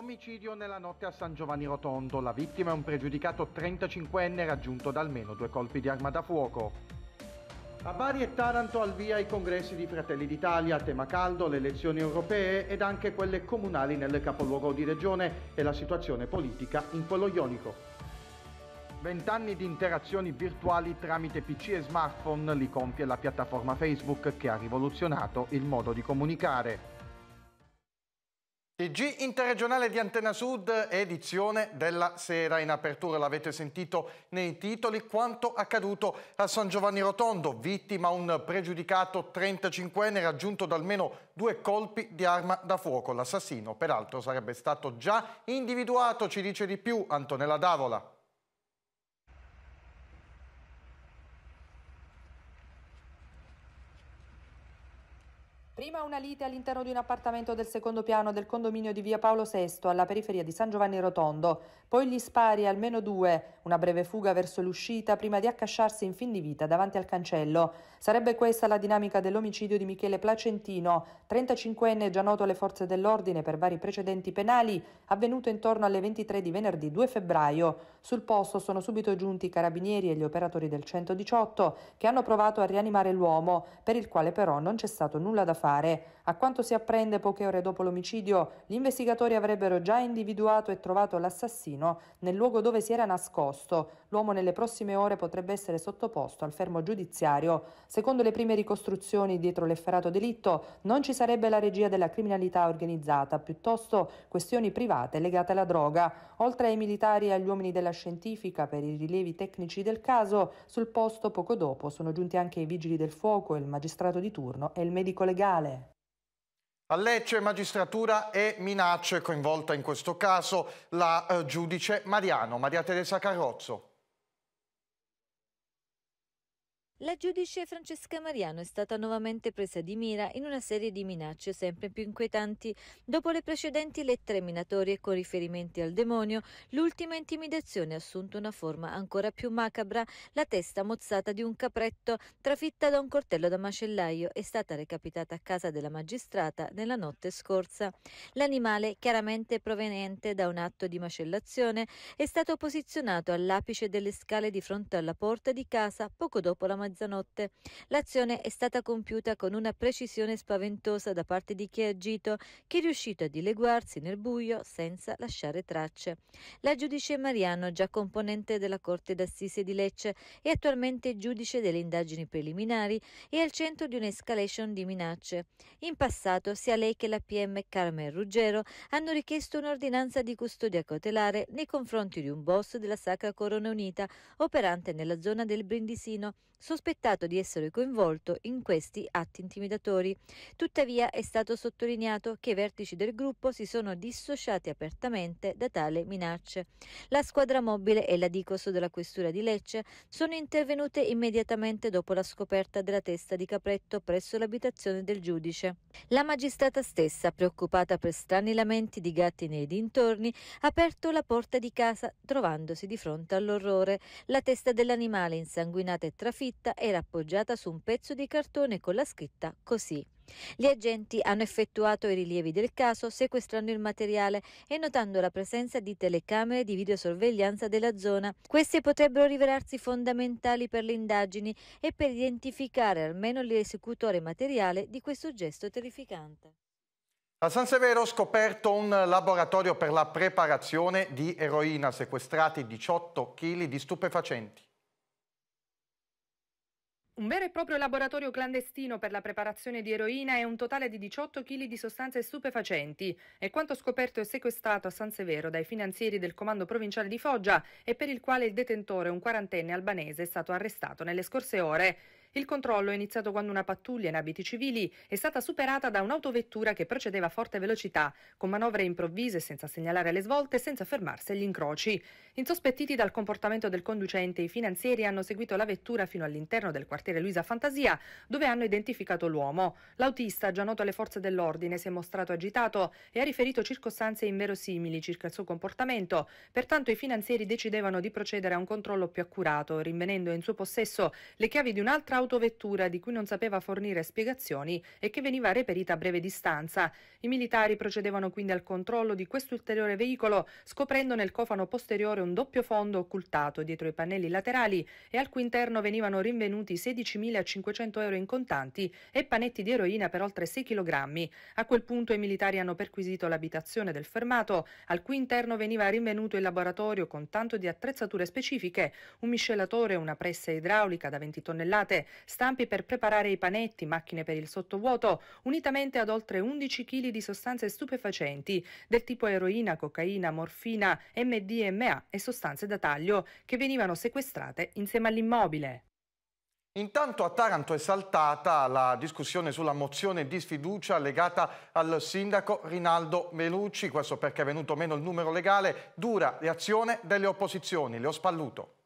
Omicidio nella notte a San Giovanni Rotondo. La vittima è un pregiudicato 35enne raggiunto da almeno due colpi di arma da fuoco. A Bari e Taranto al via i congressi di Fratelli d'Italia, tema caldo, le elezioni europee ed anche quelle comunali nel capoluogo di regione e la situazione politica in quello ionico. Vent'anni di interazioni virtuali tramite PC e smartphone li compie la piattaforma Facebook che ha rivoluzionato il modo di comunicare. TG Interregionale di Antena Sud, edizione della sera in apertura, l'avete sentito nei titoli, quanto accaduto a San Giovanni Rotondo, vittima un pregiudicato 35enne raggiunto da almeno due colpi di arma da fuoco. L'assassino peraltro sarebbe stato già individuato, ci dice di più Antonella Davola. Prima una lite all'interno di un appartamento del secondo piano del condominio di via Paolo VI alla periferia di San Giovanni Rotondo, poi gli spari almeno due, una breve fuga verso l'uscita prima di accasciarsi in fin di vita davanti al cancello. Sarebbe questa la dinamica dell'omicidio di Michele Placentino, 35enne già noto alle forze dell'ordine per vari precedenti penali, avvenuto intorno alle 23 di venerdì 2 febbraio. Sul posto sono subito giunti i carabinieri e gli operatori del 118 che hanno provato a rianimare l'uomo, per il quale però non c'è stato nulla da fare fare. A quanto si apprende poche ore dopo l'omicidio, gli investigatori avrebbero già individuato e trovato l'assassino nel luogo dove si era nascosto. L'uomo nelle prossime ore potrebbe essere sottoposto al fermo giudiziario. Secondo le prime ricostruzioni dietro l'efferato delitto, non ci sarebbe la regia della criminalità organizzata, piuttosto questioni private legate alla droga. Oltre ai militari e agli uomini della scientifica per i rilievi tecnici del caso, sul posto poco dopo sono giunti anche i vigili del fuoco, il magistrato di turno e il medico legale locale. A Lecce magistratura e minacce coinvolta in questo caso la eh, giudice Mariano, Maria Teresa Carrozzo. La giudice Francesca Mariano è stata nuovamente presa di mira in una serie di minacce sempre più inquietanti. Dopo le precedenti lettere minatorie con riferimenti al demonio, l'ultima intimidazione ha assunto una forma ancora più macabra. La testa mozzata di un capretto, trafitta da un coltello da macellaio, è stata recapitata a casa della magistrata nella notte scorsa. L'animale, chiaramente proveniente da un atto di macellazione, è stato posizionato all'apice delle scale di fronte alla porta di casa poco dopo la magistratura mezzanotte. L'azione è stata compiuta con una precisione spaventosa da parte di chi ha agito, che è riuscito a dileguarsi nel buio senza lasciare tracce. La giudice Mariano, già componente della Corte d'Assise di Lecce e attualmente giudice delle indagini preliminari, è al centro di un'escalation di minacce. In passato sia lei che la PM Carmen Ruggero hanno richiesto un'ordinanza di custodia cautelare nei confronti di un boss della Sacra Corona Unita operante nella zona del Brindisino, sospettato di essere coinvolto in questi atti intimidatori. Tuttavia è stato sottolineato che i vertici del gruppo si sono dissociati apertamente da tale minacce. La squadra mobile e la Dicoso della Questura di Lecce sono intervenute immediatamente dopo la scoperta della testa di capretto presso l'abitazione del giudice. La magistrata stessa, preoccupata per strani lamenti di gatti nei dintorni, ha aperto la porta di casa trovandosi di fronte all'orrore. La testa dell'animale insanguinata e trafitta porta era appoggiata su un pezzo di cartone con la scritta così. Gli agenti hanno effettuato i rilievi del caso sequestrando il materiale e notando la presenza di telecamere di videosorveglianza della zona. Queste potrebbero rivelarsi fondamentali per le indagini e per identificare almeno l'esecutore materiale di questo gesto terrificante. A San Severo ho scoperto un laboratorio per la preparazione di eroina, sequestrati 18 kg di stupefacenti. Un vero e proprio laboratorio clandestino per la preparazione di eroina e un totale di 18 kg di sostanze stupefacenti è quanto scoperto e sequestrato a San Severo dai finanzieri del comando provinciale di Foggia e per il quale il detentore, un quarantenne albanese, è stato arrestato nelle scorse ore. Il controllo è iniziato quando una pattuglia in abiti civili è stata superata da un'autovettura che procedeva a forte velocità, con manovre improvvise senza segnalare le svolte e senza fermarsi agli incroci. Insospettiti dal comportamento del conducente, i finanzieri hanno seguito la vettura fino all'interno del quartiere Luisa Fantasia, dove hanno identificato l'uomo. L'autista, già noto alle forze dell'ordine, si è mostrato agitato e ha riferito circostanze inverosimili circa il suo comportamento. Pertanto i finanzieri decidevano di procedere a un controllo più accurato, rinvenendo in suo possesso le chiavi di un'altra autovettura di cui non sapeva fornire spiegazioni e che veniva reperita a breve distanza. I militari procedevano quindi al controllo di questo ulteriore veicolo, scoprendo nel cofano posteriore un doppio fondo occultato dietro i pannelli laterali e al cui interno venivano rinvenuti 16.500 euro in contanti e panetti di eroina per oltre 6 kg. A quel punto i militari hanno perquisito l'abitazione del fermato, al cui interno veniva rinvenuto il laboratorio con tanto di attrezzature specifiche, un miscelatore, una pressa idraulica da 20 tonnellate, stampi per preparare i panetti, macchine per il sottovuoto, unitamente ad oltre 11 kg di sostanze stupefacenti del tipo eroina, cocaina, morfina, MDMA e sostanze da taglio che venivano sequestrate insieme all'immobile. Intanto a Taranto è saltata la discussione sulla mozione di sfiducia legata al sindaco Rinaldo Melucci, questo perché è venuto meno il numero legale, dura reazione delle opposizioni, le ho spalluto.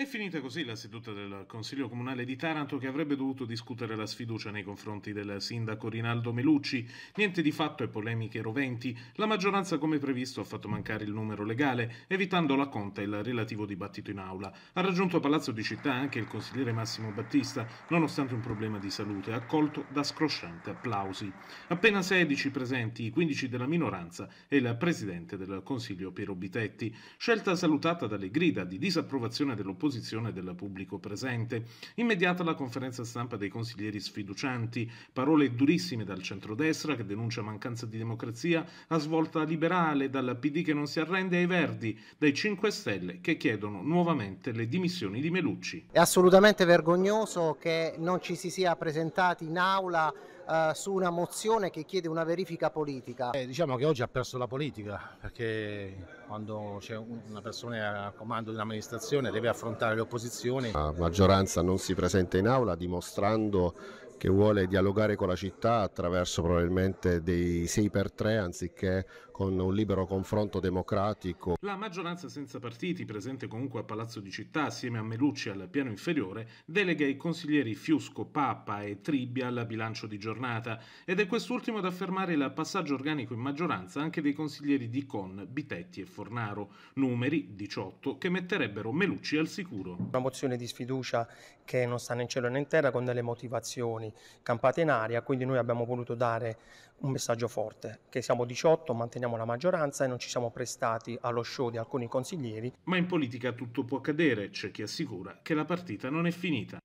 È finita così la seduta del Consiglio Comunale di Taranto che avrebbe dovuto discutere la sfiducia nei confronti del sindaco Rinaldo Melucci. Niente di fatto e polemiche roventi. La maggioranza, come previsto, ha fatto mancare il numero legale, evitando la conta e il relativo dibattito in aula. Ha raggiunto Palazzo di Città anche il consigliere Massimo Battista, nonostante un problema di salute, accolto da scroscianti applausi. Appena 16 presenti, i 15 della minoranza e il presidente del Consiglio Piero Bitetti. Scelta salutata dalle grida di disapprovazione dell'opposizione disposizione del pubblico presente. Immediata la conferenza stampa dei consiglieri sfiducianti, parole durissime dal centrodestra che denuncia mancanza di democrazia, a svolta liberale dal PD che non si arrende ai Verdi, dai 5 Stelle che chiedono nuovamente le dimissioni di Melucci. È assolutamente vergognoso che non ci si sia presentati in aula eh, su una mozione che chiede una verifica politica. Eh, diciamo che oggi ha perso la politica perché quando c'è una persona al comando di un'amministrazione deve affrontare le opposizioni. La maggioranza non si presenta in aula dimostrando che vuole dialogare con la città attraverso probabilmente dei 6x3 anziché con un libero confronto democratico. La maggioranza senza partiti, presente comunque a Palazzo di Città assieme a Melucci al piano inferiore, delega i consiglieri Fiusco, Papa e Tribbia al bilancio di giornata ed è quest'ultimo ad affermare il passaggio organico in maggioranza anche dei consiglieri di Con, Bitetti e Fornaro, numeri 18 che metterebbero Melucci al sicuro. Una mozione di sfiducia che non sta né in cielo né in terra con delle motivazioni campate in aria, quindi noi abbiamo voluto dare un messaggio forte, che siamo 18, manteniamo la maggioranza e non ci siamo prestati allo show di alcuni consiglieri. Ma in politica tutto può accadere, c'è chi assicura che la partita non è finita.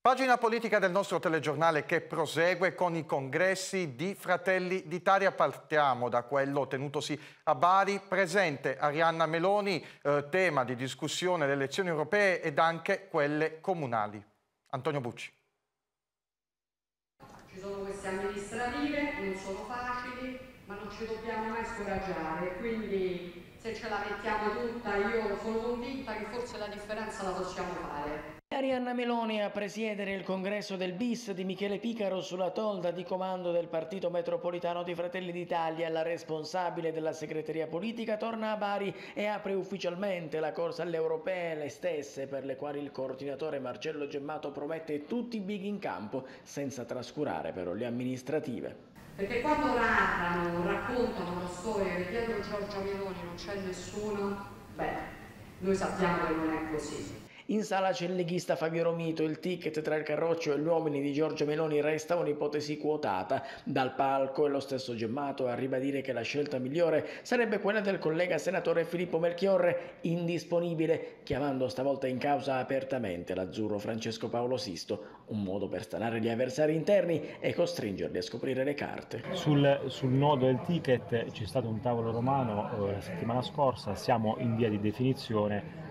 Pagina politica del nostro telegiornale che prosegue con i congressi di Fratelli d'Italia. Partiamo da quello tenutosi a Bari, presente Arianna Meloni, eh, tema di discussione delle elezioni europee ed anche quelle comunali. Antonio Bucci. Ci sono queste amministrative, non sono facili, ma non ci dobbiamo mai scoraggiare, quindi se ce la mettiamo tutta io sono convinta che forse la differenza la possiamo fare. Arianna Meloni a presiedere il congresso del BIS di Michele Picaro sulla tolda di comando del Partito Metropolitano di Fratelli d'Italia. La responsabile della segreteria politica torna a Bari e apre ufficialmente la corsa alle europee, le stesse per le quali il coordinatore Marcello Gemmato promette tutti i big in campo, senza trascurare però le amministrative. Perché quando narrano, raccontano la storia che dietro Giorgia Meloni non c'è nessuno, beh, noi sappiamo che non è così in sala c'è il leghista Fabio Romito, il ticket tra il Carroccio e gli uomini di Giorgio Meloni resta un'ipotesi quotata. Dal palco e lo stesso Gemmato a ribadire che la scelta migliore sarebbe quella del collega senatore Filippo Melchiorre, indisponibile, chiamando stavolta in causa apertamente l'azzurro Francesco Paolo Sisto, un modo per stanare gli avversari interni e costringerli a scoprire le carte. Sul, sul nodo del ticket c'è stato un tavolo romano eh, la settimana scorsa, siamo in via di definizione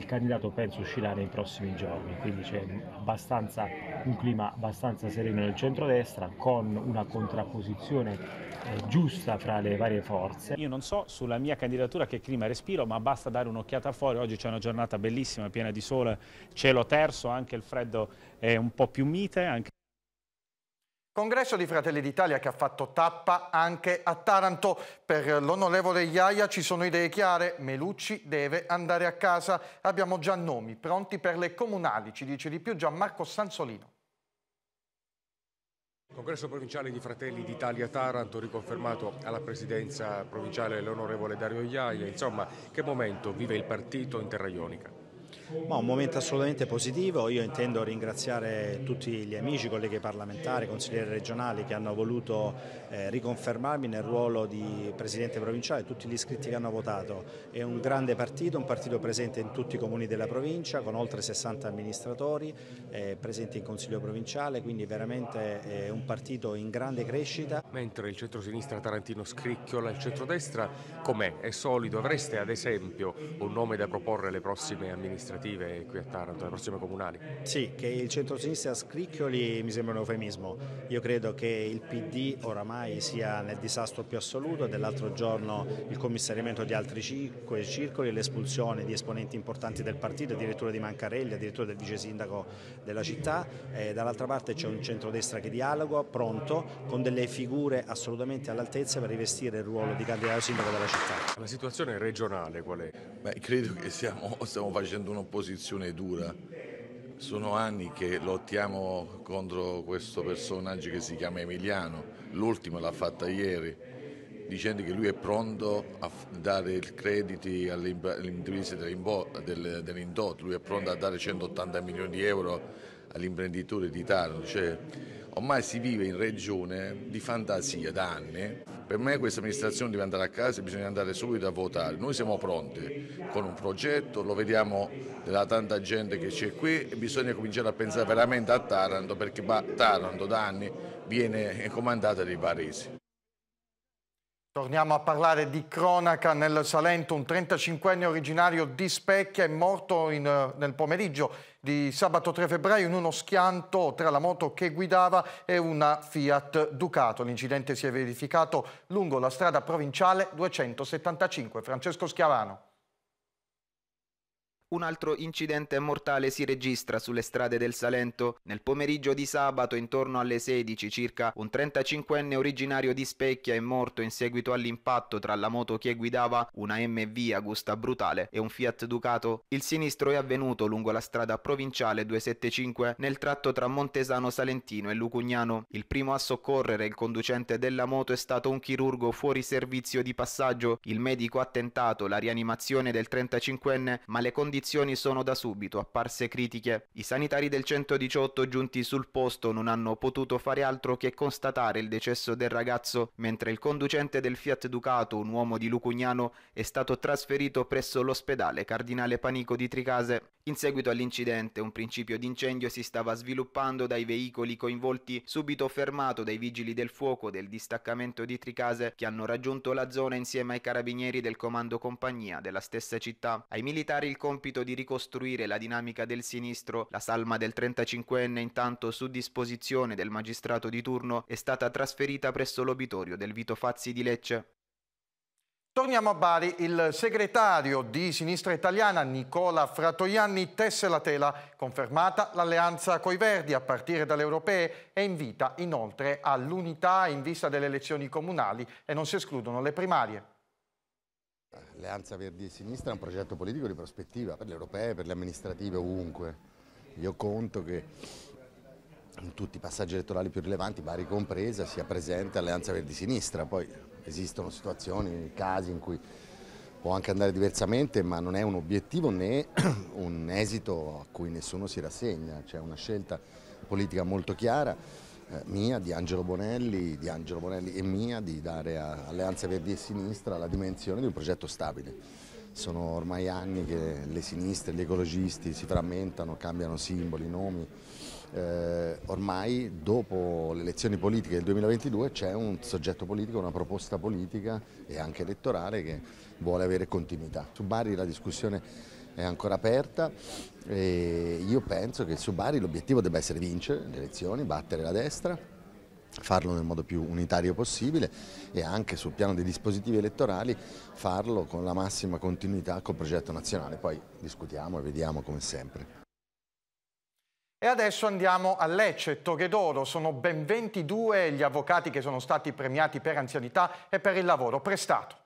il candidato penso uscirà nei prossimi giorni, quindi c'è abbastanza, un clima abbastanza sereno nel centrodestra con una contrapposizione eh, giusta fra le varie forze. Io non so sulla mia candidatura che clima respiro, ma basta dare un'occhiata fuori, oggi c'è una giornata bellissima, piena di sole, cielo terzo, anche il freddo è un po' più mite. Anche... Congresso di Fratelli d'Italia che ha fatto tappa anche a Taranto. Per l'onorevole Iaia ci sono idee chiare, Melucci deve andare a casa. Abbiamo già nomi pronti per le comunali, ci dice di più Gianmarco Sansolino. Il congresso provinciale di Fratelli d'Italia Taranto riconfermato alla presidenza provinciale l'onorevole Dario Iaia. Insomma, che momento vive il partito in terra ionica? Ma un momento assolutamente positivo, io intendo ringraziare tutti gli amici, colleghi parlamentari, consiglieri regionali che hanno voluto eh, riconfermarmi nel ruolo di presidente provinciale, tutti gli iscritti che hanno votato. È un grande partito, un partito presente in tutti i comuni della provincia con oltre 60 amministratori eh, presenti in consiglio provinciale, quindi veramente è eh, un partito in grande crescita. Mentre il centro-sinistra tarantino scricchiola il centro-destra com'è? È solido? Avreste ad esempio un nome da proporre alle prossime amministrazioni? amministrative qui a Taranto, le prossime comunali. Sì, che il centro-sinistra scricchioli mi sembra un eufemismo. Io credo che il PD oramai sia nel disastro più assoluto. Dell'altro giorno il commissariamento di altri cinque circoli, l'espulsione di esponenti importanti del partito, addirittura di Mancarelli, addirittura del vice sindaco della città. E eh, dall'altra parte c'è un centrodestra che dialoga, pronto, con delle figure assolutamente all'altezza per rivestire il ruolo di candidato sindaco della città. La situazione regionale qual è? Beh, credo che siamo, stiamo facendo una un'opposizione dura. Sono anni che lottiamo contro questo personaggio che si chiama Emiliano, l'ultimo l'ha fatta ieri, dicendo che lui è pronto a dare crediti alle imprese dell'indotto, lui è pronto a dare 180 milioni di euro all'imprenditore di Taranto. Cioè, ormai si vive in regione di fantasia da anni per me questa amministrazione deve andare a casa e bisogna andare subito a votare. Noi siamo pronti con un progetto, lo vediamo della tanta gente che c'è qui e bisogna cominciare a pensare veramente a Taranto perché Taranto da anni viene comandata dai baresi. Torniamo a parlare di cronaca nel Salento. Un 35enne originario di Specchia è morto in, eh, nel pomeriggio di sabato 3 febbraio in uno schianto tra la moto che guidava e una Fiat Ducato. L'incidente si è verificato lungo la strada provinciale 275. Francesco Schiavano un altro incidente mortale si registra sulle strade del Salento. Nel pomeriggio di sabato, intorno alle 16 circa, un 35enne originario di Specchia è morto in seguito all'impatto tra la moto che guidava una MV Agusta Brutale e un Fiat Ducato. Il sinistro è avvenuto lungo la strada provinciale 275 nel tratto tra Montesano Salentino e Lucugnano. Il primo a soccorrere il conducente della moto è stato un chirurgo fuori servizio di passaggio. Il medico ha tentato la rianimazione del 35enne, ma le condizioni condizioni sono da subito apparse critiche. I sanitari del 118 giunti sul posto non hanno potuto fare altro che constatare il decesso del ragazzo, mentre il conducente del Fiat Ducato, un uomo di Lucugnano, è stato trasferito presso l'ospedale Cardinale Panico di Tricase. In seguito all'incidente, un principio d'incendio si stava sviluppando dai veicoli coinvolti, subito fermato dai vigili del fuoco del distaccamento di Tricase che hanno raggiunto la zona insieme ai carabinieri del comando compagnia della stessa città. Ai militari il compito compito di ricostruire la dinamica del sinistro, la salma del 35enne intanto su disposizione del magistrato di turno è stata trasferita presso l'obitorio del Vito Fazzi di Lecce. Torniamo a Bari. Il segretario di Sinistra Italiana Nicola Fratoianni tesse la tela, confermata l'alleanza coi Verdi a partire dalle europee e invita inoltre all'unità in vista delle elezioni comunali e non si escludono le primarie. Alleanza Verdi e Sinistra è un progetto politico di prospettiva per le europee, per le amministrative, ovunque. Io conto che in tutti i passaggi elettorali più rilevanti, Bari compresa, sia presente Alleanza Verdi e Sinistra. Poi esistono situazioni, casi in cui può anche andare diversamente, ma non è un obiettivo né un esito a cui nessuno si rassegna. C'è una scelta politica molto chiara mia, di Angelo Bonelli, di Angelo Bonelli e mia di dare a Alleanza Verdi e Sinistra la dimensione di un progetto stabile. Sono ormai anni che le sinistre, gli ecologisti si frammentano, cambiano simboli, nomi. Eh, ormai dopo le elezioni politiche del 2022 c'è un soggetto politico, una proposta politica e anche elettorale che vuole avere continuità. Su Bari la discussione è ancora aperta e io penso che su Bari l'obiettivo debba essere vincere le elezioni, battere la destra farlo nel modo più unitario possibile e anche sul piano dei dispositivi elettorali farlo con la massima continuità col progetto nazionale. Poi discutiamo e vediamo come sempre. E adesso andiamo a Lecce, Torre d'Oro. Sono ben 22 gli avvocati che sono stati premiati per anzianità e per il lavoro prestato.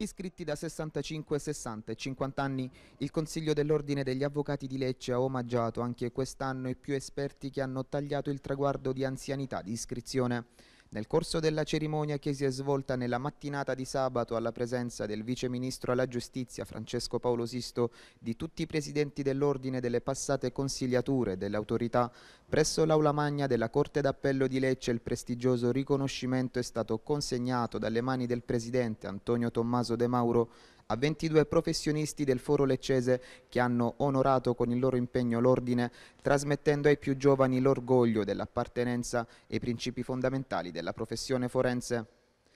Iscritti da 65, 60 e 50 anni, il Consiglio dell'Ordine degli Avvocati di Lecce ha omaggiato anche quest'anno i più esperti che hanno tagliato il traguardo di anzianità di iscrizione. Nel corso della cerimonia che si è svolta nella mattinata di sabato alla presenza del Vice Ministro alla Giustizia Francesco Paolo Sisto, di tutti i presidenti dell'Ordine delle passate consigliature dell'autorità, presso l'Aula Magna della Corte d'Appello di Lecce il prestigioso riconoscimento è stato consegnato dalle mani del Presidente Antonio Tommaso De Mauro a 22 professionisti del foro leccese che hanno onorato con il loro impegno l'ordine, trasmettendo ai più giovani l'orgoglio dell'appartenenza e i principi fondamentali della professione forense.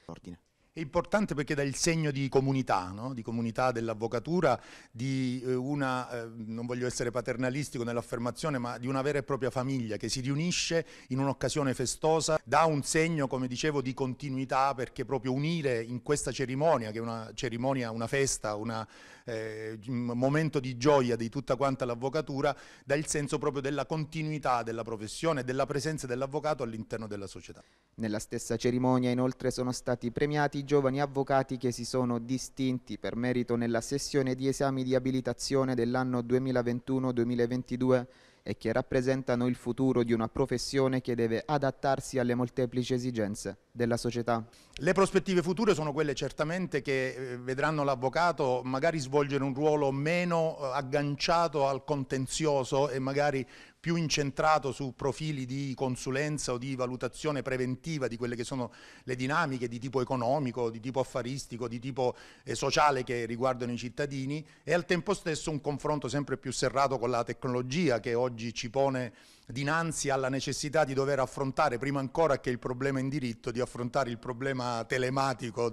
Ordine. È importante perché dà il segno di comunità, no? di comunità dell'avvocatura, di eh, una, eh, non voglio essere paternalistico nell'affermazione, ma di una vera e propria famiglia che si riunisce in un'occasione festosa, dà un segno, come dicevo, di continuità perché proprio unire in questa cerimonia, che è una cerimonia, una festa, una, eh, un momento di gioia di tutta quanta l'avvocatura, dà il senso proprio della continuità della professione, della presenza dell'avvocato all'interno della società. Nella stessa cerimonia inoltre sono stati premiati giovani avvocati che si sono distinti per merito nella sessione di esami di abilitazione dell'anno 2021-2022 e che rappresentano il futuro di una professione che deve adattarsi alle molteplici esigenze della società. Le prospettive future sono quelle certamente che eh, vedranno l'avvocato magari svolgere un ruolo meno eh, agganciato al contenzioso e magari più incentrato su profili di consulenza o di valutazione preventiva di quelle che sono le dinamiche di tipo economico, di tipo affaristico, di tipo eh, sociale che riguardano i cittadini e al tempo stesso un confronto sempre più serrato con la tecnologia che oggi ci pone dinanzi alla necessità di dover affrontare, prima ancora che il problema in diritto, di affrontare il problema telematico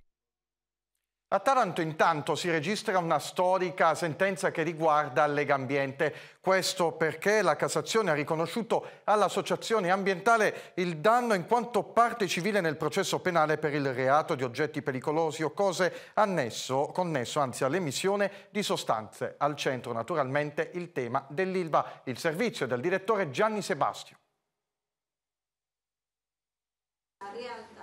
a Taranto intanto si registra una storica sentenza che riguarda Legambiente. Questo perché la Cassazione ha riconosciuto all'associazione ambientale il danno in quanto parte civile nel processo penale per il reato di oggetti pericolosi o cose annesso, connesso anzi all'emissione di sostanze. Al centro naturalmente il tema dell'ILVA, il servizio del direttore Gianni Sebastio. La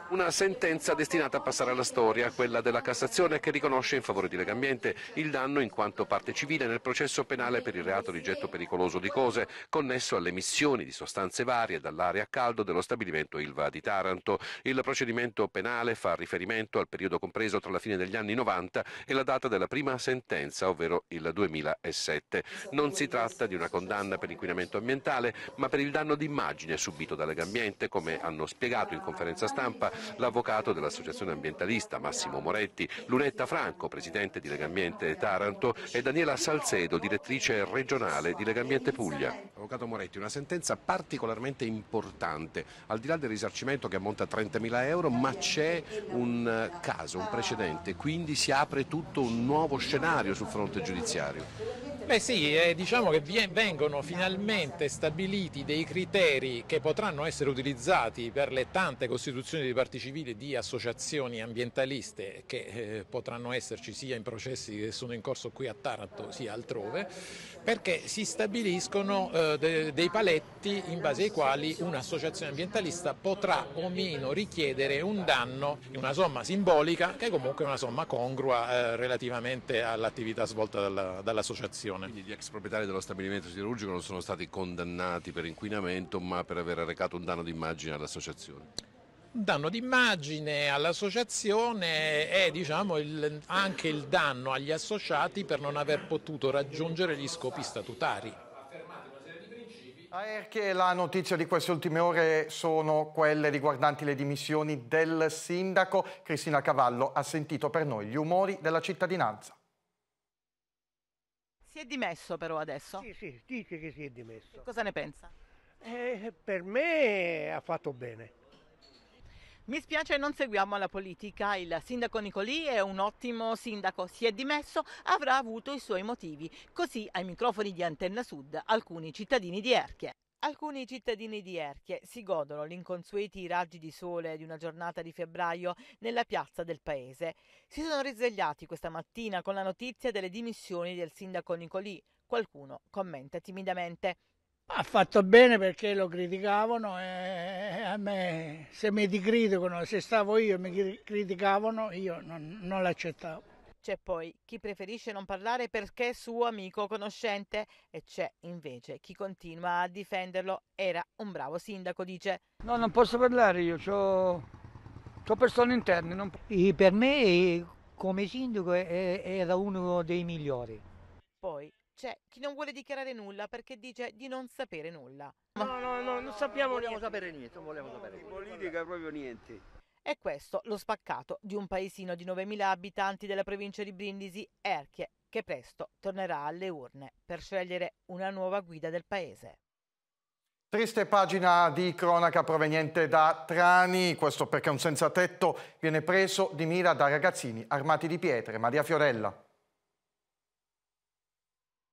una sentenza destinata a passare alla storia, quella della Cassazione che riconosce in favore di Legambiente il danno in quanto parte civile nel processo penale per il reato di getto pericoloso di cose connesso alle emissioni di sostanze varie dall'area a caldo dello stabilimento Ilva di Taranto. Il procedimento penale fa riferimento al periodo compreso tra la fine degli anni 90 e la data della prima sentenza, ovvero il 2007. Non si tratta di una condanna per inquinamento ambientale, ma per il danno d'immagine subito da Legambiente, come hanno spiegato in conferenza stampa l'avvocato dell'associazione ambientalista Massimo Moretti, Lunetta Franco, presidente di Legambiente Taranto e Daniela Salcedo, direttrice regionale di Legambiente Puglia. Avvocato Moretti, una sentenza particolarmente importante, al di là del risarcimento che ammonta a 30.000 euro, ma c'è un eh, caso, un precedente, quindi si apre tutto un nuovo scenario sul fronte giudiziario. Beh sì, eh, diciamo che vengono finalmente stabiliti dei criteri che potranno essere utilizzati per le tante costituzioni di parti civili di associazioni ambientaliste che eh, potranno esserci sia in processi che sono in corso qui a Taranto sia altrove, perché si stabiliscono eh, de dei paletti in base ai quali un'associazione ambientalista potrà o meno richiedere un danno, una somma simbolica che comunque è una somma congrua eh, relativamente all'attività svolta dall'associazione situazione. Quindi gli ex proprietari dello stabilimento siderurgico non sono stati condannati per inquinamento ma per aver arrecato un danno d'immagine all'associazione? Un danno d'immagine all'associazione e diciamo, il, anche il danno agli associati per non aver potuto raggiungere gli scopi statutari. A Erche la notizia di queste ultime ore sono quelle riguardanti le dimissioni del sindaco. Cristina Cavallo ha sentito per noi gli umori della cittadinanza. Si è dimesso però adesso? Sì, sì, dice che si è dimesso. Che cosa ne pensa? Eh, per me ha fatto bene. Mi spiace, non seguiamo la politica. Il sindaco Nicolì è un ottimo sindaco, si è dimesso, avrà avuto i suoi motivi. Così ai microfoni di Antenna Sud alcuni cittadini di Erchie. Alcuni cittadini di Erchie si godono gli inconsueti raggi di sole di una giornata di febbraio nella piazza del paese. Si sono risvegliati questa mattina con la notizia delle dimissioni del sindaco Nicolì. Qualcuno commenta timidamente. Ha fatto bene perché lo criticavano e a me se mi criticano, se stavo io e mi criticavano, io non, non l'accettavo. C'è poi chi preferisce non parlare perché è suo amico conoscente e c'è invece chi continua a difenderlo. Era un bravo sindaco, dice. No, non posso parlare io, ho, ho persone interne. Non... Per me come sindaco era uno dei migliori. Poi c'è chi non vuole dichiarare nulla perché dice di non sapere nulla. No, no, no, non sappiamo, non vogliamo sapere niente, non vogliamo sapere niente. Politica proprio niente. E questo lo spaccato di un paesino di 9.000 abitanti della provincia di Brindisi, Erchie, che presto tornerà alle urne per scegliere una nuova guida del paese. Triste pagina di cronaca proveniente da Trani, questo perché un senza tetto viene preso di mira da ragazzini armati di pietre. Maria Fiorella.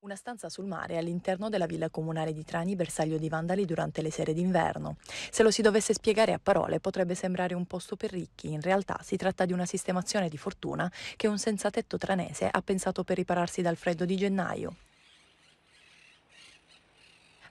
Una stanza sul mare all'interno della villa comunale di Trani, bersaglio di vandali durante le sere d'inverno. Se lo si dovesse spiegare a parole potrebbe sembrare un posto per ricchi, in realtà si tratta di una sistemazione di fortuna che un senzatetto tranese ha pensato per ripararsi dal freddo di gennaio.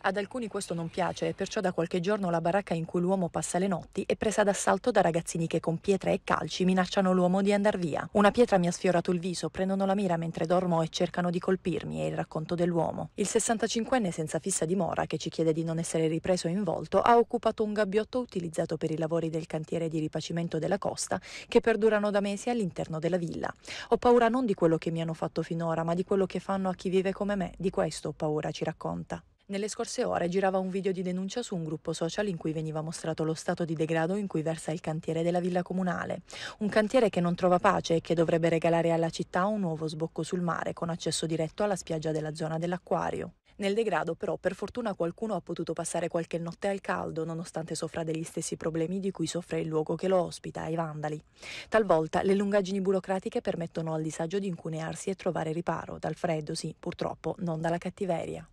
Ad alcuni questo non piace e perciò da qualche giorno la baracca in cui l'uomo passa le notti è presa d'assalto da ragazzini che con pietre e calci minacciano l'uomo di andar via. Una pietra mi ha sfiorato il viso, prendono la mira mentre dormo e cercano di colpirmi, è il racconto dell'uomo. Il 65enne senza fissa dimora, che ci chiede di non essere ripreso in volto, ha occupato un gabbiotto utilizzato per i lavori del cantiere di ripacimento della costa che perdurano da mesi all'interno della villa. Ho paura non di quello che mi hanno fatto finora, ma di quello che fanno a chi vive come me, di questo ho paura, ci racconta. Nelle scorse ore girava un video di denuncia su un gruppo social in cui veniva mostrato lo stato di degrado in cui versa il cantiere della villa comunale. Un cantiere che non trova pace e che dovrebbe regalare alla città un nuovo sbocco sul mare con accesso diretto alla spiaggia della zona dell'acquario. Nel degrado però per fortuna qualcuno ha potuto passare qualche notte al caldo nonostante soffra degli stessi problemi di cui soffre il luogo che lo ospita, i vandali. Talvolta le lungaggini burocratiche permettono al disagio di incunearsi e trovare riparo, dal freddo sì, purtroppo non dalla cattiveria.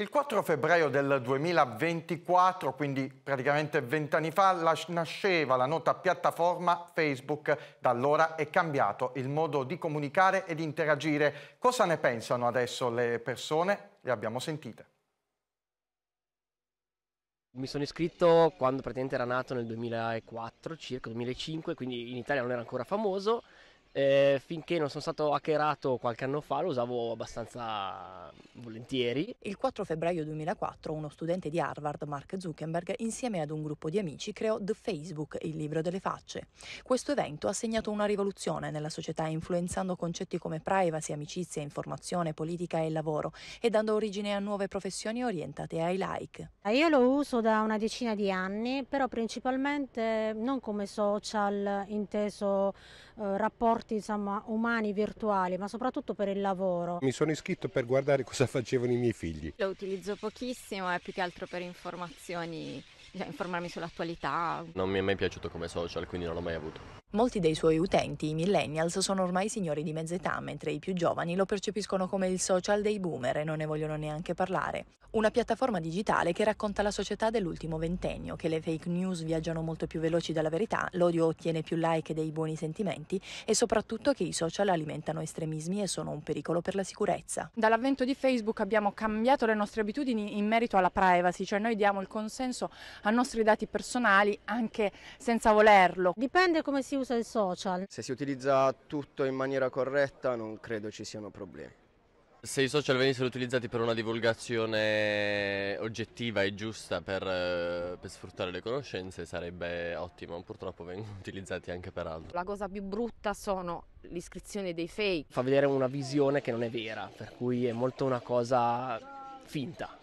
Il 4 febbraio del 2024, quindi praticamente vent'anni fa, nasceva la nota piattaforma Facebook. Da allora è cambiato il modo di comunicare e di interagire. Cosa ne pensano adesso le persone? Le abbiamo sentite. Mi sono iscritto quando praticamente era nato nel 2004, circa 2005, quindi in Italia non era ancora famoso eh, finché non sono stato hackerato qualche anno fa lo usavo abbastanza volentieri. Il 4 febbraio 2004 uno studente di Harvard, Mark Zuckerberg, insieme ad un gruppo di amici creò The Facebook, il libro delle facce. Questo evento ha segnato una rivoluzione nella società influenzando concetti come privacy, amicizia, informazione, politica e lavoro e dando origine a nuove professioni orientate ai like. Eh, io lo uso da una decina di anni, però principalmente non come social inteso eh, rapporto rapporti insomma, umani virtuali, ma soprattutto per il lavoro. Mi sono iscritto per guardare cosa facevano i miei figli. Lo utilizzo pochissimo, è più che altro per informazioni, cioè informarmi sull'attualità. Non mi è mai piaciuto come social, quindi non l'ho mai avuto. Molti dei suoi utenti, i millennials, sono ormai signori di mezza età, mentre i più giovani lo percepiscono come il social dei boomer e non ne vogliono neanche parlare. Una piattaforma digitale che racconta la società dell'ultimo ventennio, che le fake news viaggiano molto più veloci dalla verità, l'odio ottiene più like dei buoni sentimenti e soprattutto che i social alimentano estremismi e sono un pericolo per la sicurezza. Dall'avvento di Facebook abbiamo cambiato le nostre abitudini in merito alla privacy, cioè noi diamo il consenso a nostri dati personali anche senza volerlo. Dipende come si usa il social? Se si utilizza tutto in maniera corretta non credo ci siano problemi. Se i social venissero utilizzati per una divulgazione oggettiva e giusta per, eh, per, sfruttare le conoscenze sarebbe ottimo, purtroppo vengono utilizzati anche per altro. La cosa più brutta sono l'iscrizione dei fake. Fa vedere una visione che non è vera, per cui è molto una cosa finta.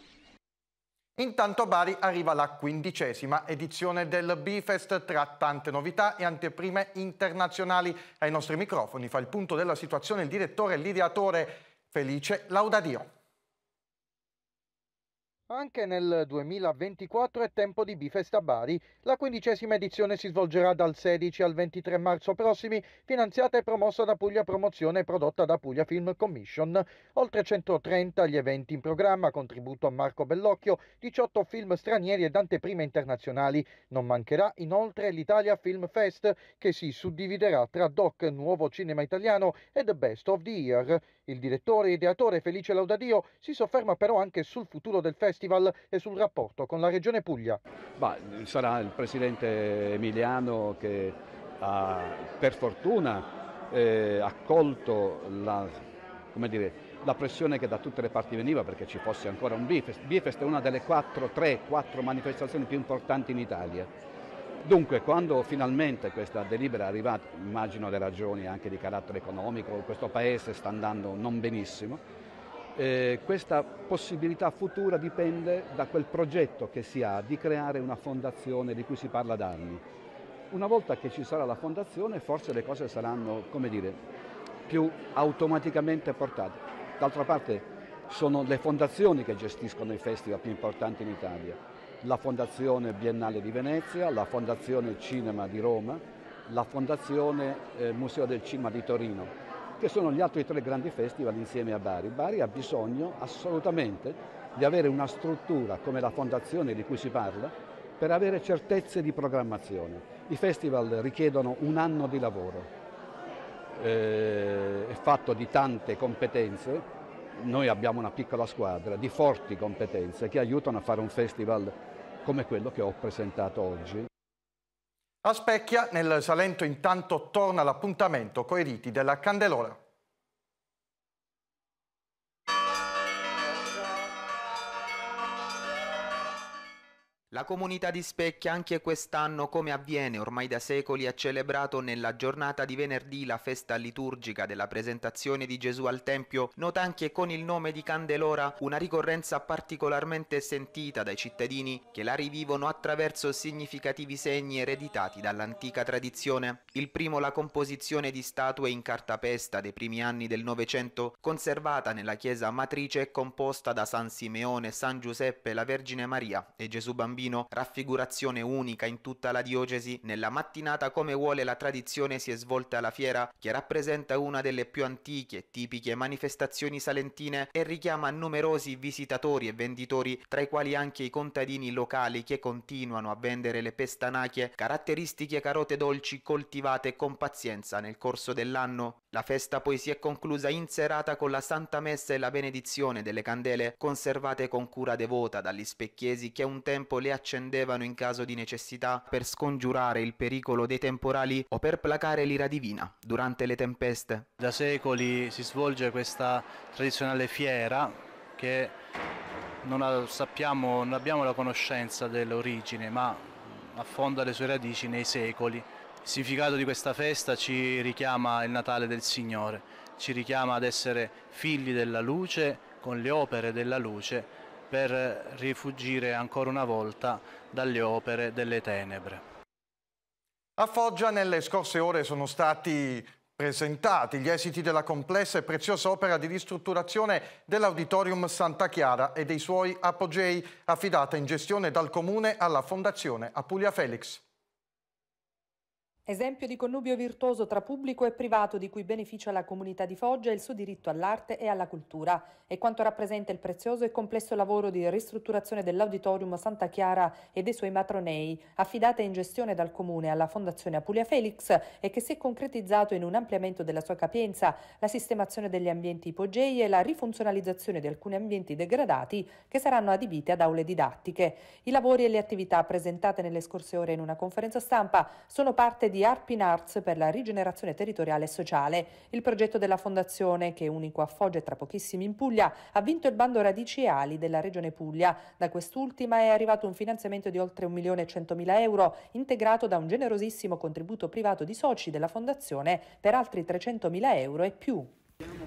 Intanto Bari arriva la quindicesima edizione del Bifest tra tante novità e anteprime internazionali. Ai nostri microfoni fa il punto della situazione il direttore e l'ideatore Felice Laudadio. Anche nel 2024 è tempo di Bifesta Bari. La quindicesima edizione si svolgerà dal 16 al 23 marzo prossimi, finanziata e promossa da Puglia Promozione e prodotta da Puglia Film Commission. Oltre 130 gli eventi in programma, contributo a Marco Bellocchio, 18 film stranieri ed anteprime internazionali. Non mancherà inoltre l'Italia Film Fest, che si suddividerà tra Doc Nuovo Cinema Italiano e The Best of the Year. Il direttore e ideatore Felice Laudadio si sofferma però anche sul futuro del festival Festival e sul rapporto con la Regione Puglia. Bah, sarà il presidente Emiliano che ha, per fortuna, eh, accolto la, dire, la, pressione che da tutte le parti veniva perché ci fosse ancora un Bifest. Bifest è una delle 4, 3, 4 manifestazioni più importanti in Italia. Dunque, quando finalmente questa delibera è arrivata, immagino le ragioni anche di carattere economico, questo Paese sta andando non benissimo, eh, questa possibilità futura dipende da quel progetto che si ha di creare una fondazione di cui si parla da anni. Una volta che ci sarà la fondazione forse le cose saranno, come dire, più automaticamente portate. D'altra parte sono le fondazioni che gestiscono i festival più importanti in Italia. La Fondazione Biennale di Venezia, la Fondazione Cinema di Roma, la Fondazione eh, Museo del Cinema di Torino che sono gli altri tre grandi festival insieme a Bari. Bari ha bisogno assolutamente di avere una struttura come la fondazione di cui si parla per avere certezze di programmazione. I festival richiedono un anno di lavoro, eh, è fatto di tante competenze, noi abbiamo una piccola squadra di forti competenze che aiutano a fare un festival come quello che ho presentato oggi. A Specchia, nel Salento, intanto torna l'appuntamento coi riti della Candelora. La comunità di Specchia anche quest'anno, come avviene ormai da secoli, ha celebrato nella giornata di venerdì la festa liturgica della presentazione di Gesù al Tempio, nota anche con il nome di Candelora, una ricorrenza particolarmente sentita dai cittadini che la rivivono attraverso significativi segni ereditati dall'antica tradizione. Il primo la composizione di statue in cartapesta dei primi anni del Novecento, conservata nella chiesa matrice e composta da San Simeone, San Giuseppe, la Vergine Maria e Gesù Bambino Pino, raffigurazione unica in tutta la diocesi, nella mattinata come vuole la tradizione si è svolta la fiera, che rappresenta una delle più antiche tipiche manifestazioni salentine e richiama numerosi visitatori e venditori, tra i quali anche i contadini locali che continuano a vendere le pestanache, caratteristiche carote dolci coltivate con pazienza nel corso dell'anno. La festa poi si è conclusa in serata con la Santa Messa e la benedizione delle candele conservate con cura devota dagli specchiesi che un tempo le accendevano in caso di necessità per scongiurare il pericolo dei temporali o per placare l'ira divina durante le tempeste. Da secoli si svolge questa tradizionale fiera che non, sappiamo, non abbiamo la conoscenza dell'origine ma affonda le sue radici nei secoli. Il significato di questa festa ci richiama il Natale del Signore, ci richiama ad essere figli della luce con le opere della luce per rifugire ancora una volta dalle opere delle tenebre. A Foggia nelle scorse ore sono stati presentati gli esiti della complessa e preziosa opera di ristrutturazione dell'Auditorium Santa Chiara e dei suoi apogei affidata in gestione dal Comune alla Fondazione Apulia Felix. Esempio di connubio virtuoso tra pubblico e privato di cui beneficia la comunità di Foggia e il suo diritto all'arte e alla cultura e quanto rappresenta il prezioso e complesso lavoro di ristrutturazione dell'Auditorium Santa Chiara e dei suoi matronei, affidata in gestione dal Comune alla Fondazione Apulia Felix e che si è concretizzato in un ampliamento della sua capienza, la sistemazione degli ambienti ipogei e la rifunzionalizzazione di alcuni ambienti degradati che saranno adibiti ad aule didattiche. I lavori e le attività presentate nelle scorse ore in una conferenza stampa sono parte di di Arpin Arts per la rigenerazione territoriale e sociale. Il progetto della fondazione, che è unico a Foggia e tra pochissimi in Puglia, ha vinto il bando Radici e Ali della Regione Puglia. Da quest'ultima è arrivato un finanziamento di oltre 1.100.000 euro, integrato da un generosissimo contributo privato di soci della fondazione per altri 300.000 euro e più.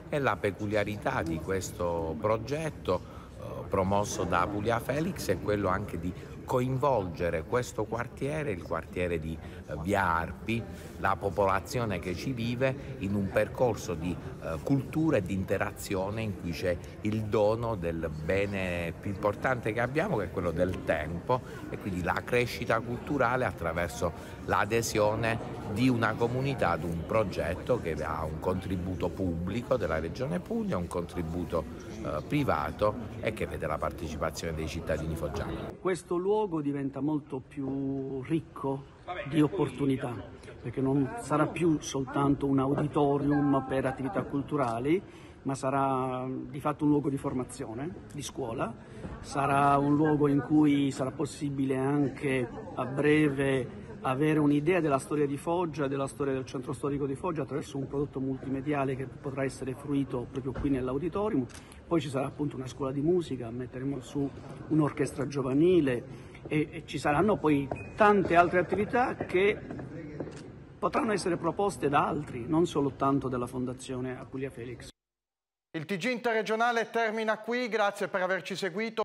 E la peculiarità di questo progetto eh, promosso da Puglia Felix è quello anche di coinvolgere questo quartiere, il quartiere di eh, Via Arpi, la popolazione che ci vive in un percorso di eh, cultura e di interazione in cui c'è il dono del bene più importante che abbiamo che è quello del tempo e quindi la crescita culturale attraverso l'adesione di una comunità ad un progetto che ha un contributo pubblico della Regione Puglia, un contributo eh, privato e che vede la partecipazione dei cittadini foggiani. Questo luogo diventa molto più ricco di opportunità, perché non sarà più soltanto un auditorium per attività culturali, ma sarà di fatto un luogo di formazione, di scuola, sarà un luogo in cui sarà possibile anche a breve avere un'idea della storia di Foggia, della storia del centro storico di Foggia attraverso un prodotto multimediale che potrà essere fruito proprio qui nell'auditorium poi ci sarà appunto una scuola di musica, metteremo su un'orchestra giovanile e, e ci saranno poi tante altre attività che potranno essere proposte da altri, non soltanto dalla Fondazione Apulia Felix. Il TG interregionale termina qui, grazie per averci seguito.